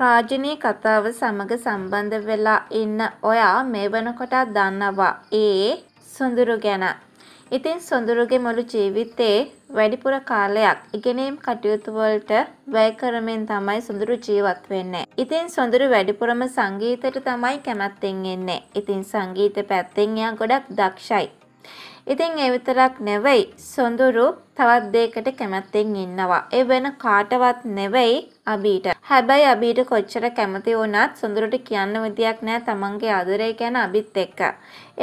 රාජිනී කතාව සමග සම්බන්ධ වෙලා ඉන්න ඔයා මේ වෙනකොටත් දන්නවා ඒ සොඳුරු ගැන. ඉතින් සොඳුරුගේ මුළු ජීවිතේ වැඩිපුර කාලයක් ඉගෙනීම් කටයුතු වලට වැය කරමින් තමයි සොඳුරු ජීවත් වෙන්නේ. ඉතින් සොඳුරු වැඩිපුරම සංගීතයට තමයි කැමැත්තෙන් ඉන්නේ. ඉතින් සංගීත පැත්තෙන් එයා ගොඩක් දක්ෂයි. ඉතින් ඒ විතරක් නෙවෙයි සොඳුරු තවත් දෙයකට කැමැත්තෙන් ඉන්නවා. ඒ වෙන කාටවත් නෙවෙයි අබීට. හැබැයි අබීට කොච්චර කැමති වුණත් සොඳුරුට කියන්න විදියක් නැහැ තමන්ගේ ආදරය ගැන අබිත් එක්ක.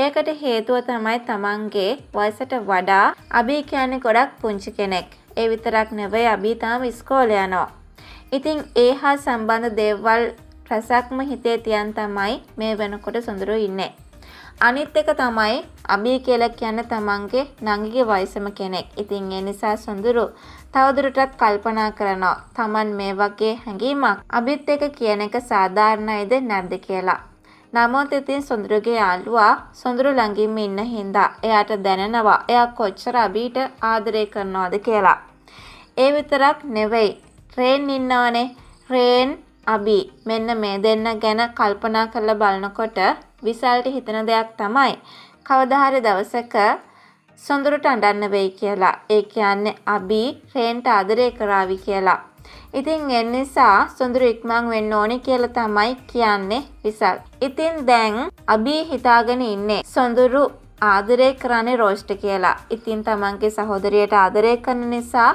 ඒකට හේතුව තමයි තමන්ගේ වයසට වඩා අබී කියන්නේ ගොඩක් පුංචි කෙනෙක්. ඒ විතරක් නෙවෙයි අබී තාම ඉස්කෝලේ යනවා. ඉතින් ඒ හා සම්බන්ධ දේවල් රසක්ම හිතේ තියන් තමයි මේ වෙනකොට සොඳුරු ඉන්නේ. අනිත් එක තමයි අබී කියලා කියන්න තමන්ගේ නංගිගේ වයසම කෙනෙක්. ඉතින් ඒ නිසා සොඳුරු තවදුරටත් කල්පනා කරනවා තමන් මේ වගේ හැඟීමක් අබිත් එක කියන එක සාධාරණයිද නැද්ද කියලා. නමුත් ඉතින් සොඳුරුගේ යාළුවා සොඳුරු ළඟින්ම ඉන්න හින්දා එයාට දැනෙනවා එයා කොච්චර අබීට ආදරය කරනවද කියලා. ඒ විතරක් නෙවෙයි රේන් ඉන්නවනේ රේන් අබි මෙන්න මේ දෙන්න ගැන කල්පනා කරලා බලනකොට විසල්ට හිතන දෙයක් තමයි. කවදාහරි දවසක සොඳුරට අඬන්න වෙයි කියලා. ඒ කියන්නේ අබි රේන්ට ආදරය කරાવી කියලා. ඉතින් ඒ නිසා සොඳුර ඉක්මන් වෙන්න ඕනේ කියලා තමයි කියන්නේ විසල්. ඉතින් දැන් අබි හිතාගෙන ඉන්නේ සොඳුරු ආදරය කරන්නේ රෝස්ට කියලා. ඉතින් තමන්ගේ සහෝදරියට ආදරය කරන නිසා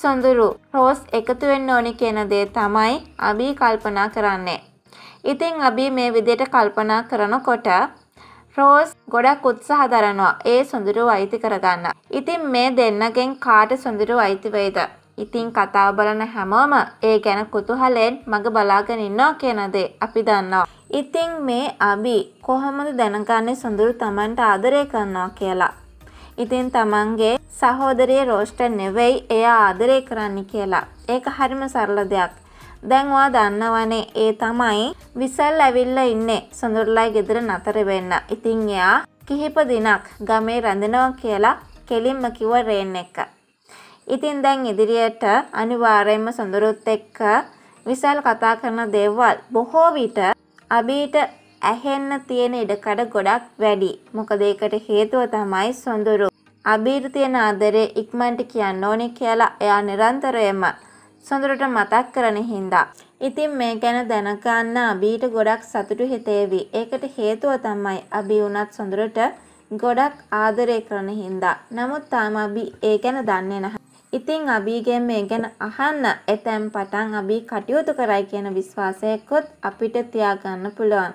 සොඳුරු රෝස් එකතු වෙන්න ඕනේ කියන දේ තමයි අබි කල්පනා කරන්නේ. ඉතින් අභි මේ විදියට කල්පනා කරනකොට රෝස් ගොඩක් උත්සාහ දරනවා ඒ සොඳුරු අයිති කරගන්න. ඉතින් මේ දෙන්නගෙන් කාට සොඳුරු අයිති වෙයිද? ඉතින් කතාව බලන හැමෝම ඒ ගැන කුතුහලයෙන් මග බලාගෙන ඉන්නවා කියන දේ අපි දන්නවා. ඉතින් මේ අබි කොහොමද දැනගන්නේ සොඳුරු Tamanට ආදරය කරනවා කියලා? ඉතින් Tamanගේ සහෝදරිය රෝස්ට නෙවෙයි එයා ආදරය කරන්නේ කියලා. ඒක හරිම සරල දෙයක්. දැන් ඔයා දන්නවනේ ඒ තමයි විසල් ඇවිල්ලා ඉන්නේ සොඳුරලයි ගෙදර නතර වෙන්න. ඉතින් එයා කිහිප දිනක් ගමේ රැඳෙනවා කියලා කෙලින්ම කිව්ව රේන් එක. ඉතින් දැන් ඉදිරියට අනිවාර්යයෙන්ම සොඳුරුත් එක්ක විසල් කතා කරන දේවල් බොහෝ විට අබීට ඇහෙන්න තියෙන ඉඩකඩ ගොඩක් වැඩි. මොකද ඒකට හේතුව තමයි සොඳුරු. අබීට තියෙන ආදරේ ඉක්මනට කියන්න ඕනේ කියලා එයා නිරන්තරයෙන්ම සොඳුරට මතක් කරන හින්දා. ඉතින් මේ ගැන දැනගන්න අබීට ගොඩක් සතුටු හිතේවි. ඒකට හේතුව තමයි අබී උනත් සොඳුරට ගොඩක් ආදරය කරන හින්දා. නමුත් තාම අබී ඒ ගැන දන්නේ නැහැ. ඉතින් අබීගෙන් මේ ගැන අහන්න එතැන් පටන් අබී කටයුතු කරයි කියන විශ්වාසයකොත් අපිට තියාගන්න පුළුවන්.